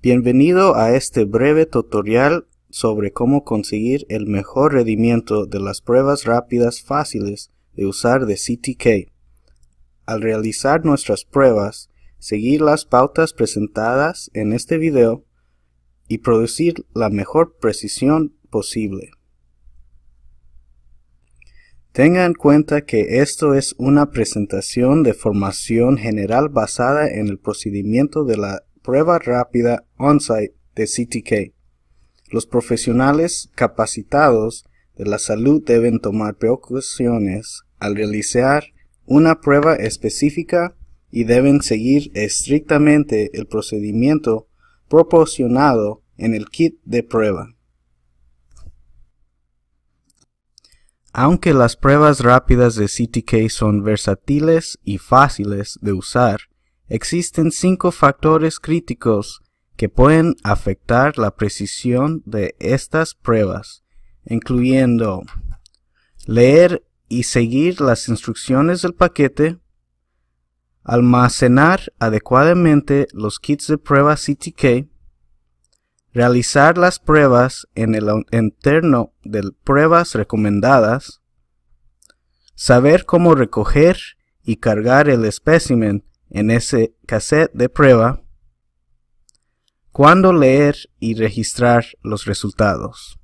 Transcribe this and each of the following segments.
Bienvenido a este breve tutorial sobre cómo conseguir el mejor rendimiento de las pruebas rápidas fáciles de usar de CTK. Al realizar nuestras pruebas, seguir las pautas presentadas en este video y producir la mejor precisión posible. Tenga en cuenta que esto es una presentación de formación general basada en el procedimiento de la prueba rápida on-site de CTK. Los profesionales capacitados de la salud deben tomar precauciones al realizar una prueba específica y deben seguir estrictamente el procedimiento proporcionado en el kit de prueba. Aunque las pruebas rápidas de CTK son versátiles y fáciles de usar, existen cinco factores críticos que pueden afectar la precisión de estas pruebas, incluyendo leer y seguir las instrucciones del paquete, almacenar adecuadamente los kits de prueba CTK, realizar las pruebas en el interno de pruebas recomendadas, saber cómo recoger y cargar el espécimen en ese cassette de prueba cuándo leer y registrar los resultados.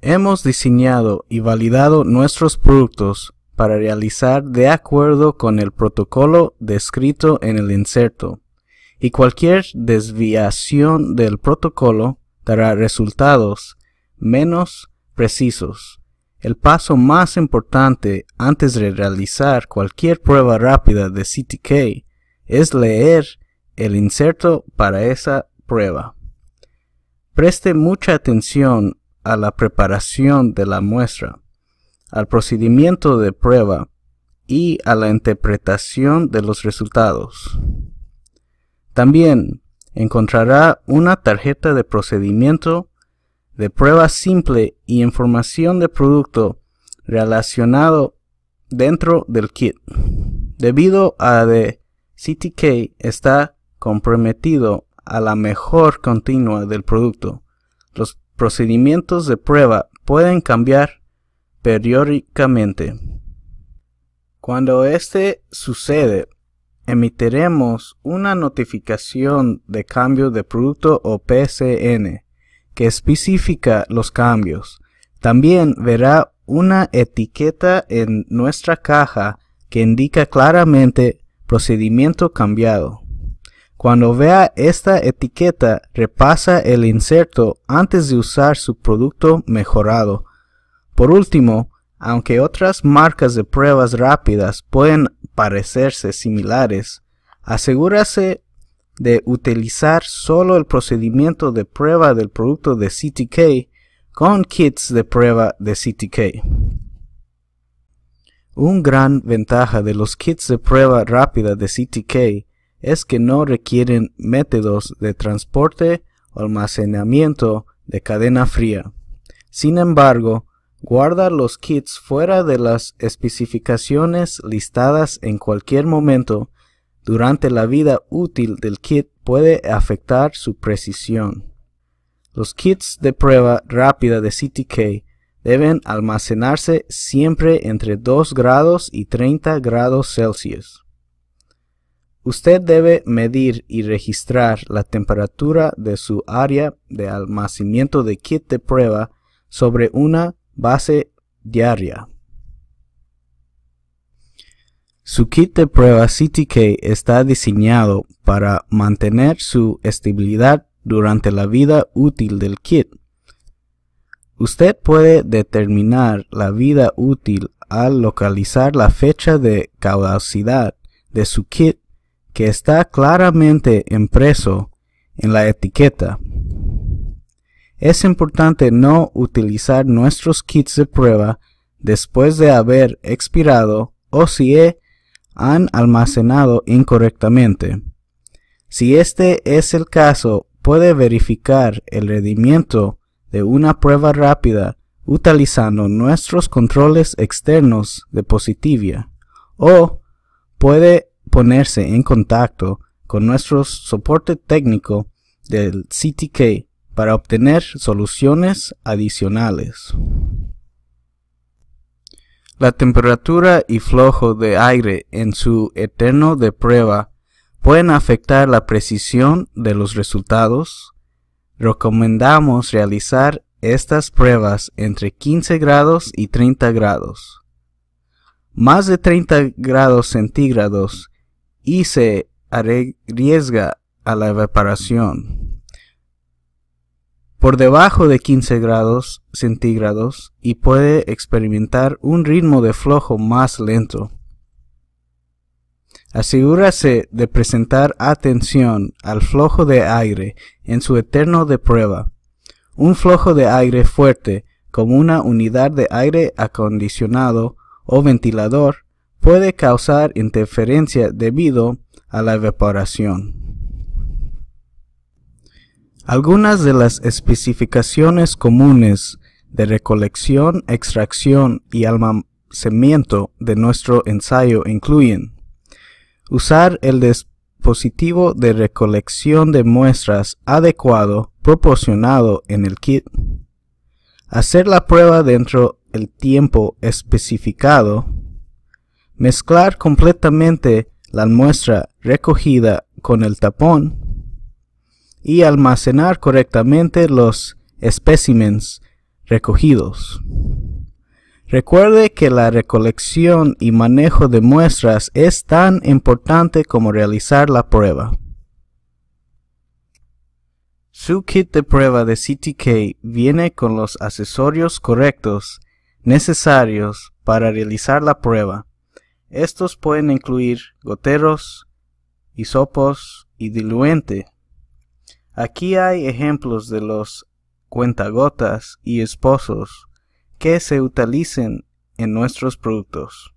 Hemos diseñado y validado nuestros productos para realizar de acuerdo con el protocolo descrito en el inserto, y cualquier desviación del protocolo dará resultados menos precisos el paso más importante antes de realizar cualquier prueba rápida de CTK es leer el inserto para esa prueba. Preste mucha atención a la preparación de la muestra, al procedimiento de prueba y a la interpretación de los resultados. También encontrará una tarjeta de procedimiento de prueba simple y información de producto relacionado dentro del kit. Debido a que CTK está comprometido a la mejor continua del producto. Los procedimientos de prueba pueden cambiar periódicamente. Cuando este sucede, emitiremos una notificación de cambio de producto o PCN que especifica los cambios. También verá una etiqueta en nuestra caja que indica claramente procedimiento cambiado. Cuando vea esta etiqueta, repasa el inserto antes de usar su producto mejorado. Por último, aunque otras marcas de pruebas rápidas pueden parecerse similares, asegúrese de utilizar solo el procedimiento de prueba del producto de CTK con kits de prueba de CTK. Un gran ventaja de los kits de prueba rápida de CTK es que no requieren métodos de transporte o almacenamiento de cadena fría. Sin embargo, guarda los kits fuera de las especificaciones listadas en cualquier momento durante la vida útil del kit puede afectar su precisión. Los kits de prueba rápida de CTK deben almacenarse siempre entre 2 grados y 30 grados Celsius. Usted debe medir y registrar la temperatura de su área de almacenamiento de kit de prueba sobre una base diaria. Su kit de prueba CTK está diseñado para mantener su estabilidad durante la vida útil del kit. Usted puede determinar la vida útil al localizar la fecha de caducidad de su kit que está claramente impreso en la etiqueta. Es importante no utilizar nuestros kits de prueba después de haber expirado o si he han almacenado incorrectamente. Si este es el caso, puede verificar el rendimiento de una prueba rápida utilizando nuestros controles externos de positivia o puede ponerse en contacto con nuestro soporte técnico del CTK para obtener soluciones adicionales la temperatura y flujo de aire en su eterno de prueba pueden afectar la precisión de los resultados, recomendamos realizar estas pruebas entre 15 grados y 30 grados. Más de 30 grados centígrados y se arriesga a la evaporación por debajo de 15 grados centígrados y puede experimentar un ritmo de flojo más lento. Asegúrese de presentar atención al flojo de aire en su eterno de prueba. Un flojo de aire fuerte, como una unidad de aire acondicionado o ventilador, puede causar interferencia debido a la evaporación. Algunas de las especificaciones comunes de recolección, extracción y almacenamiento de nuestro ensayo incluyen usar el dispositivo de recolección de muestras adecuado proporcionado en el kit, hacer la prueba dentro del tiempo especificado, mezclar completamente la muestra recogida con el tapón, y almacenar correctamente los especímenes recogidos. Recuerde que la recolección y manejo de muestras es tan importante como realizar la prueba. Su kit de prueba de CTK viene con los accesorios correctos necesarios para realizar la prueba. Estos pueden incluir goteros, hisopos y diluente Aquí hay ejemplos de los cuentagotas y esposos que se utilicen en nuestros productos.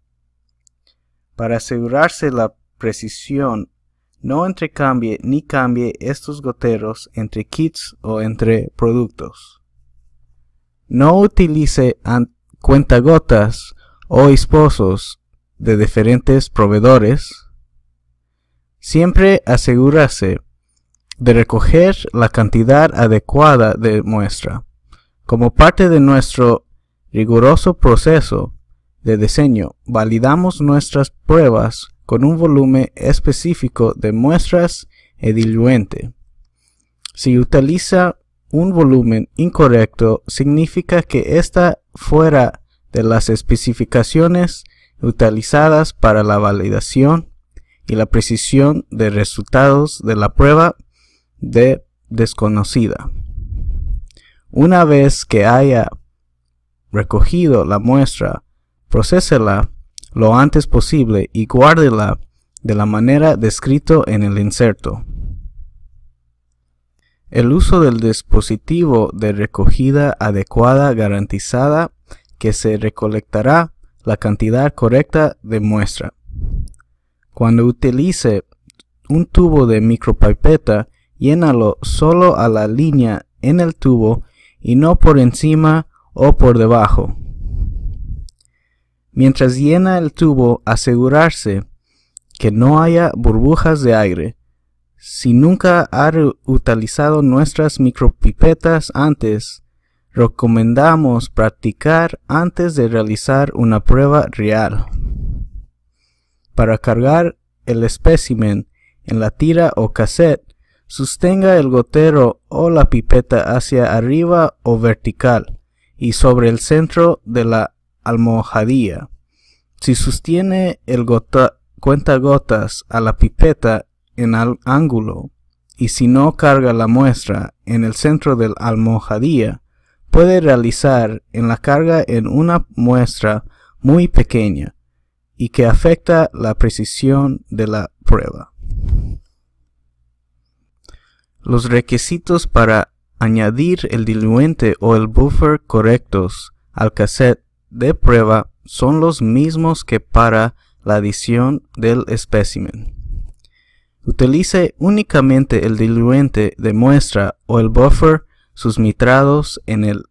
Para asegurarse la precisión, no entrecambie ni cambie estos goteros entre kits o entre productos. No utilice cuentagotas o esposos de diferentes proveedores. Siempre asegúrese de recoger la cantidad adecuada de muestra. Como parte de nuestro riguroso proceso de diseño, validamos nuestras pruebas con un volumen específico de muestras e diluente. Si utiliza un volumen incorrecto, significa que está fuera de las especificaciones utilizadas para la validación y la precisión de resultados de la prueba de desconocida. Una vez que haya recogido la muestra, procésela lo antes posible y guárdela de la manera descrito en el inserto. El uso del dispositivo de recogida adecuada garantizada que se recolectará la cantidad correcta de muestra. Cuando utilice un tubo de micropipeta llénalo solo a la línea en el tubo y no por encima o por debajo. Mientras llena el tubo, asegurarse que no haya burbujas de aire. Si nunca ha utilizado nuestras micropipetas antes, recomendamos practicar antes de realizar una prueba real. Para cargar el espécimen en la tira o cassette, Sustenga el gotero o la pipeta hacia arriba o vertical y sobre el centro de la almohadilla. Si sostiene el gota, gotas a la pipeta en el ángulo y si no carga la muestra en el centro de la almohadilla, puede realizar en la carga en una muestra muy pequeña y que afecta la precisión de la prueba. Los requisitos para añadir el diluente o el buffer correctos al cassette de prueba son los mismos que para la adición del espécimen. Utilice únicamente el diluente de muestra o el buffer susmitrados en el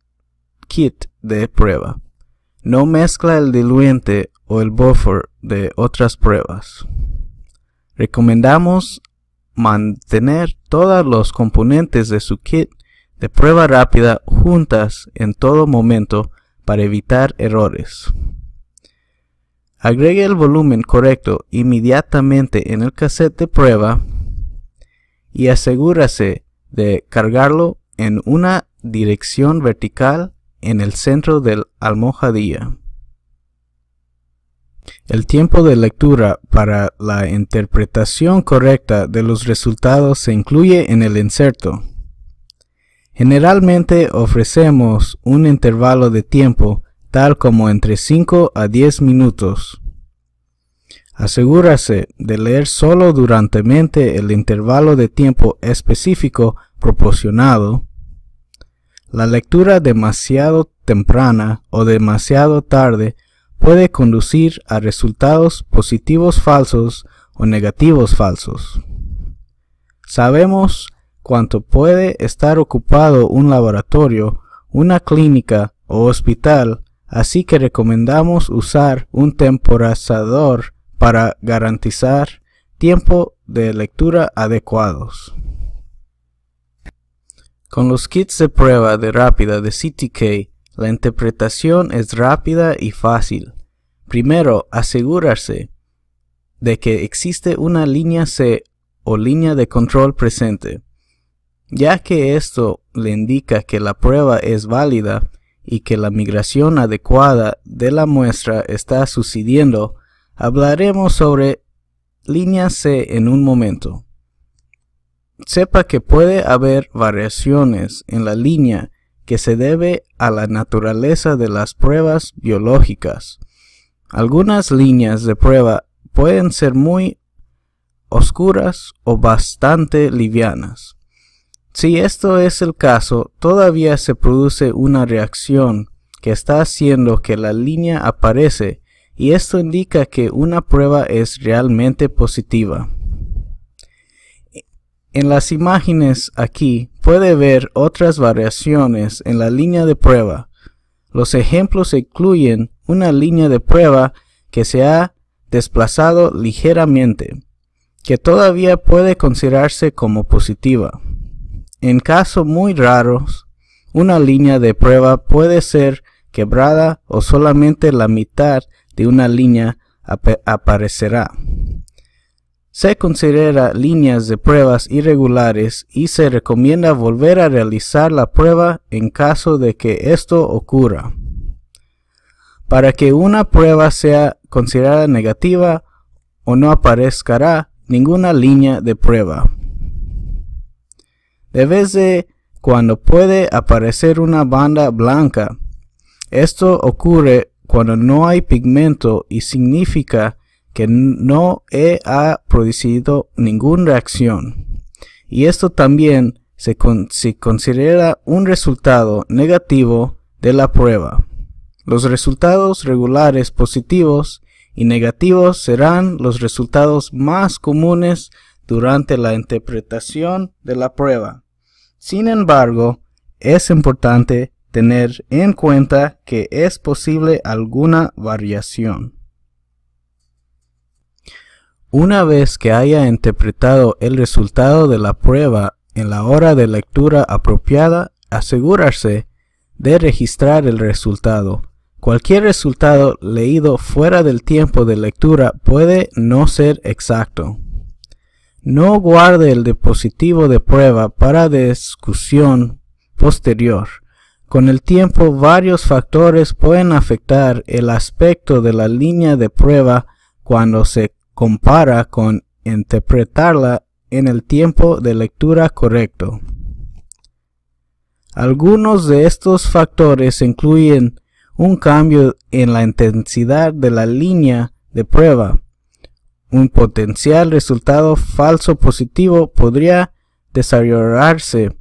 kit de prueba. No mezcla el diluente o el buffer de otras pruebas. Recomendamos mantener todos los componentes de su kit de prueba rápida juntas en todo momento para evitar errores. Agregue el volumen correcto inmediatamente en el cassette de prueba y asegúrese de cargarlo en una dirección vertical en el centro del almohadilla. El tiempo de lectura para la interpretación correcta de los resultados se incluye en el inserto. Generalmente ofrecemos un intervalo de tiempo tal como entre 5 a 10 minutos. asegúrese de leer solo durante el intervalo de tiempo específico proporcionado. La lectura demasiado temprana o demasiado tarde puede conducir a resultados positivos falsos o negativos falsos. Sabemos cuánto puede estar ocupado un laboratorio, una clínica o hospital, así que recomendamos usar un temporizador para garantizar tiempo de lectura adecuados. Con los kits de prueba de rápida de CTK, la interpretación es rápida y fácil primero asegurarse de que existe una línea C o línea de control presente, ya que esto le indica que la prueba es válida y que la migración adecuada de la muestra está sucediendo, hablaremos sobre línea C en un momento. Sepa que puede haber variaciones en la línea que se debe a la naturaleza de las pruebas biológicas. Algunas líneas de prueba pueden ser muy oscuras o bastante livianas. Si esto es el caso, todavía se produce una reacción que está haciendo que la línea aparece y esto indica que una prueba es realmente positiva. En las imágenes aquí puede ver otras variaciones en la línea de prueba, los ejemplos incluyen una línea de prueba que se ha desplazado ligeramente, que todavía puede considerarse como positiva. En casos muy raros, una línea de prueba puede ser quebrada o solamente la mitad de una línea aparecerá. Se considera líneas de pruebas irregulares y se recomienda volver a realizar la prueba en caso de que esto ocurra. Para que una prueba sea considerada negativa o no aparezcará ninguna línea de prueba. De vez de cuando puede aparecer una banda blanca, esto ocurre cuando no hay pigmento y significa que no he, ha producido ninguna reacción. Y esto también se considera un resultado negativo de la prueba. Los resultados regulares positivos y negativos serán los resultados más comunes durante la interpretación de la prueba. Sin embargo, es importante tener en cuenta que es posible alguna variación. Una vez que haya interpretado el resultado de la prueba en la hora de lectura apropiada, asegurarse de registrar el resultado. Cualquier resultado leído fuera del tiempo de lectura puede no ser exacto. No guarde el dispositivo de prueba para discusión posterior. Con el tiempo varios factores pueden afectar el aspecto de la línea de prueba cuando se compara con interpretarla en el tiempo de lectura correcto. Algunos de estos factores incluyen un cambio en la intensidad de la línea de prueba. Un potencial resultado falso positivo podría desarrollarse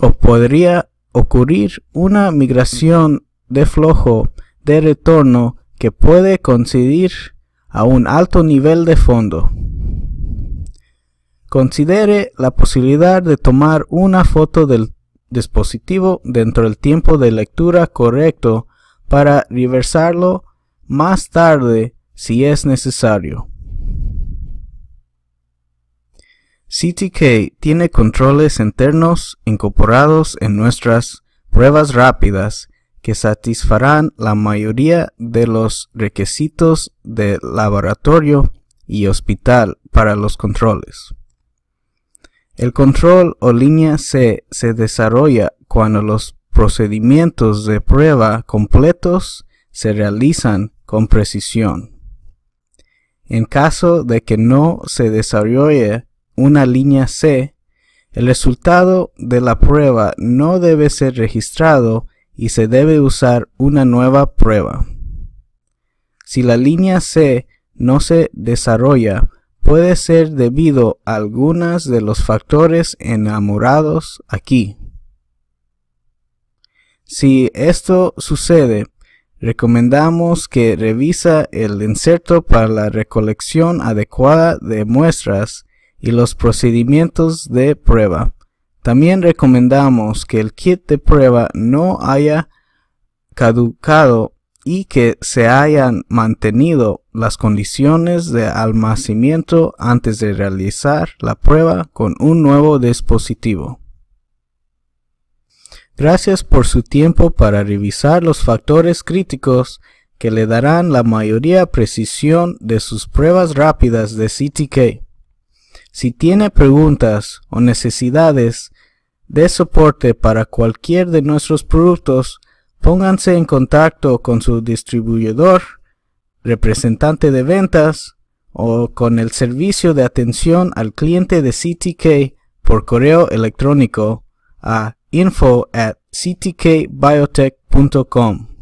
o podría ocurrir una migración de flojo de retorno que puede coincidir a un alto nivel de fondo. Considere la posibilidad de tomar una foto del dispositivo dentro del tiempo de lectura correcto para reversarlo más tarde si es necesario. CTK tiene controles internos incorporados en nuestras pruebas rápidas que satisfarán la mayoría de los requisitos de laboratorio y hospital para los controles. El control o línea C se desarrolla cuando los procedimientos de prueba completos se realizan con precisión. En caso de que no se desarrolle una línea C, el resultado de la prueba no debe ser registrado y se debe usar una nueva prueba. Si la línea C no se desarrolla, puede ser debido a algunos de los factores enamorados aquí. Si esto sucede, recomendamos que revisa el inserto para la recolección adecuada de muestras y los procedimientos de prueba. También recomendamos que el kit de prueba no haya caducado y que se hayan mantenido las condiciones de almacenamiento antes de realizar la prueba con un nuevo dispositivo. Gracias por su tiempo para revisar los factores críticos que le darán la mayoría precisión de sus pruebas rápidas de CTK. Si tiene preguntas o necesidades, de soporte para cualquier de nuestros productos, pónganse en contacto con su distribuidor, representante de ventas o con el servicio de atención al cliente de CTK por correo electrónico a info at ctkbiotech.com.